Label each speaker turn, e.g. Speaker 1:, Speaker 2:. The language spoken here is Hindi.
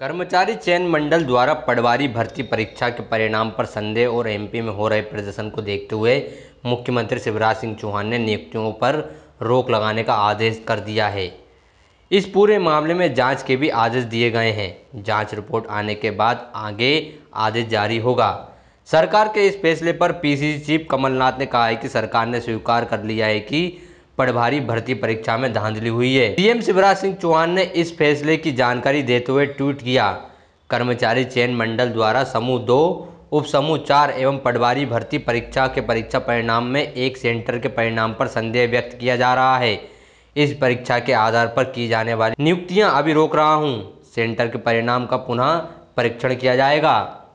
Speaker 1: कर्मचारी चयन मंडल द्वारा पटवारी भर्ती परीक्षा के परिणाम पर संदेह और एमपी में हो रहे प्रदर्शन को देखते हुए मुख्यमंत्री शिवराज सिंह चौहान ने नियुक्तियों पर रोक लगाने का आदेश कर दिया है इस पूरे मामले में जांच के भी आदेश दिए गए हैं जांच रिपोर्ट आने के बाद आगे आदेश जारी होगा सरकार के इस फैसले पर पीसीसी चीफ कमलनाथ ने कहा है कि सरकार ने स्वीकार कर लिया है कि पटभारी भर्ती परीक्षा में धांधली हुई है सीएम शिवराज सिंह चौहान ने इस फैसले की जानकारी देते हुए ट्वीट किया कर्मचारी चयन मंडल द्वारा समूह दो उप समूह चार एवं पटवारी भर्ती परीक्षा के परीक्षा परिणाम में एक सेंटर के परिणाम पर संदेह व्यक्त किया जा रहा है इस परीक्षा के आधार पर की जाने वाली नियुक्तियां अभी रोक रहा हूं सेंटर के परिणाम का पुनः परीक्षण किया जाएगा